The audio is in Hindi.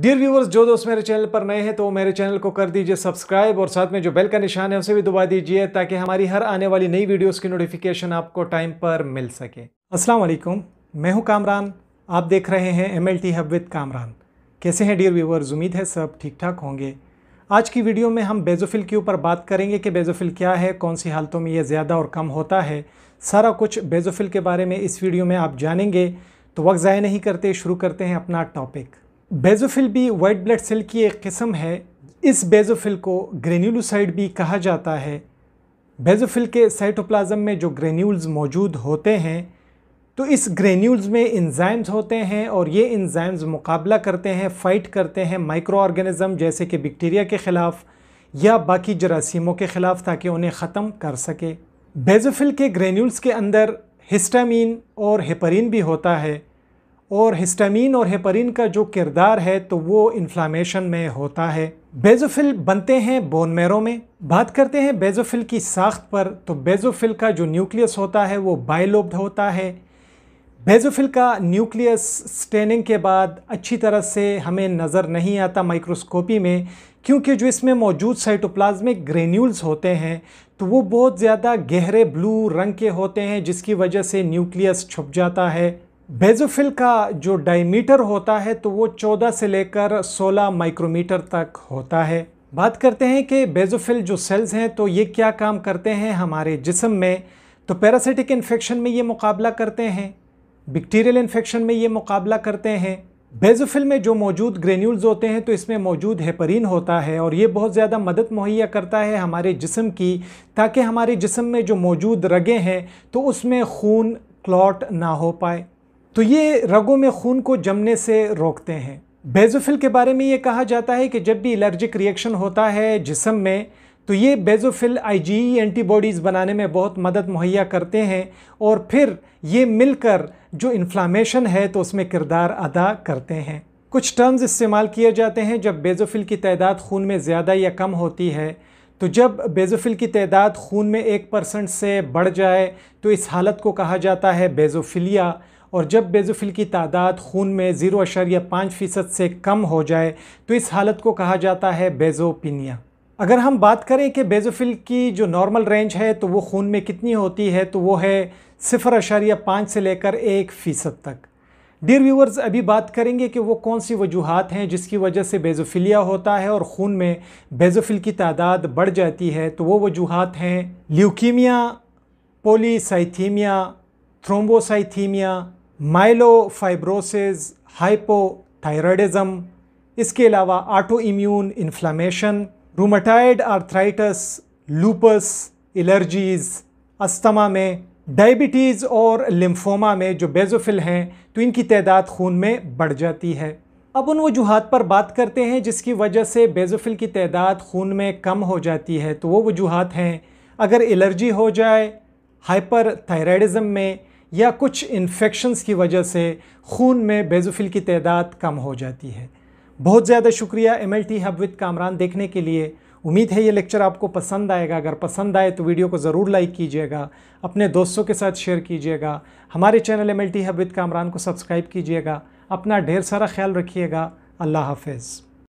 डियर व्यूवर्स जो दोस्त मेरे चैनल पर नए हैं तो मेरे चैनल को कर दीजिए सब्सक्राइब और साथ में जो बेल का निशान है उसे भी दबा दीजिए ताकि हमारी हर आने वाली नई वीडियोस की नोटिफिकेशन आपको टाइम पर मिल सके अस्सलाम वालेकुम मैं हूं कामरान आप देख रहे हैं M L T hub with Kamran कैसे हैं डियर व्यूवर्स उम्मीद है सब ठीक ठाक होंगे आज की वीडियो में हम बेजोफिल के ऊपर बात करेंगे कि बेजोफिल क्या है कौन सी हालतों में ये ज़्यादा और कम होता है सारा कुछ बेजोफिल के बारे में इस वीडियो में आप जानेंगे तो वक्त ज़ाय नहीं करते शुरू करते हैं अपना टॉपिक बेजोफिल भी वाइट ब्लड सेल की एक किस्म है इस बेजोफिल को ग्रेन्यूलोसाइड भी कहा जाता है बेजोफिल के साइटोप्लाज्म में जो ग्रेन्यूल्स मौजूद होते हैं तो इस ग्रेन्यूल्स में इंजाइम्स होते हैं और ये इंजाइम्स मुकाबला करते हैं फ़ाइट करते हैं माइक्रो ऑर्गेनिज़म जैसे कि बैक्टीरिया के ख़िलाफ़ या बाकी जरासीमों के ख़िलाफ़ ताकि उन्हें ख़त्म कर सके बेजोफिल के ग्रेन्यूल्स के अंदर हिस्टामिन और हेपरिन भी होता है और हिस्टामीन और हेपरिन का जो किरदार है तो वो इन्फ्लामेशन में होता है बेजोफिल बनते हैं बोन मैरो में बात करते हैं बेजोफिल की साख्त पर तो बेजोफिल का जो न्यूक्लियस होता है वो बायलोब्ड होता है बेजोफिल का न्यूक्लियस स्टेनिंग के बाद अच्छी तरह से हमें नज़र नहीं आता माइक्रोस्कोपी में क्योंकि जो इसमें मौजूद साइटोप्लाज्मिक ग्रेन्यूल्स होते हैं तो वो बहुत ज़्यादा गहरे ब्लू रंग के होते हैं जिसकी वजह से न्यूक्लियस छुप जाता है बेजोफिल का जो डायमीटर होता है तो वो 14 से लेकर 16 माइक्रोमीटर तक होता है बात करते हैं कि बेजोफिल जो सेल्स हैं तो ये क्या काम करते हैं हमारे जिसम में तो पैरासिटिक इन्फेक्शन में ये मुकाबला करते हैं बैक्टीरियल इन्फेक्शन में ये मुकाबला करते हैं बेजोफिल में जो मौजूद ग्रेन्यूल्स होते हैं तो इसमें मौजूद हेपरिन होता है और ये बहुत ज़्यादा मदद मुहैया करता है हमारे जिसम की ताकि हमारे जिसम में जो मौजूद रगें हैं तो उसमें खून क्लॉट ना हो पाए तो ये रगों में खून को जमने से रोकते हैं बेजोफिल के बारे में ये कहा जाता है कि जब भी एलर्जिक रिएक्शन होता है जिसम में तो ये बेजोफिल आईजीई एंटीबॉडीज़ बनाने में बहुत मदद मुहैया करते हैं और फिर ये मिलकर जो इन्फ्लामेशन है तो उसमें किरदार अदा करते हैं कुछ टर्म्स इस्तेमाल किए जाते हैं जब बेजोफिल की तादाद खून में ज़्यादा या कम होती है तो जब बेजोफिल की तादाद खून में एक परसेंट से बढ़ जाए तो इस हालत को कहा जाता है बेजोफिलिया और जब बेजुफिल की तादाद खून में ज़ीरो अशरिया पाँच फ़ीसद से कम हो जाए तो इस हालत को कहा जाता है बेजोपिनिया अगर हम बात करें कि बेजोफिल की जो नॉर्मल रेंज है तो वो खून में कितनी होती है तो वो है सिफर अशारिया पाँच से लेकर एक फ़ीसद तक डियर व्यूवर्स अभी बात करेंगे कि वो कौन सी वजूहत हैं जिसकी वजह से बेजोफिलिया होता है और खून में बेजोफिल की तादाद बढ़ जाती है तो वो वजूहत हैं leukaemia polycythaemia thrombocythaemia myelofibrosis hypothyroidism इसके अलावा auto immune inflammation rheumatoid arthritis lupus allergies asthma में डायबिटीज़ और लिम्फोमा में जो बेजोफिल हैं तो इनकी तादाद खून में बढ़ जाती है अब उन वजूहत पर बात करते हैं जिसकी वजह से बेजोफिल की तादाद खून में कम हो जाती है तो वो वजूहत हैं अगर एलर्जी हो जाए हाइपर थायराइडिज़म में या कुछ इन्फेक्शंस की वजह से खून में बेजोफिल की तादाद कम हो जाती है बहुत ज़्यादा शुक्रिया M L T hub with Kamran देखने के लिए उम्मीद है ये लेक्चर आपको पसंद आएगा अगर पसंद आए तो वीडियो को ज़रूर लाइक कीजिएगा अपने दोस्तों के साथ शेयर कीजिएगा हमारे channel M L T hub with Kamran को सब्सक्राइब कीजिएगा अपना ढेर सारा ख्याल रखिएगा अल्लाह हाफिज़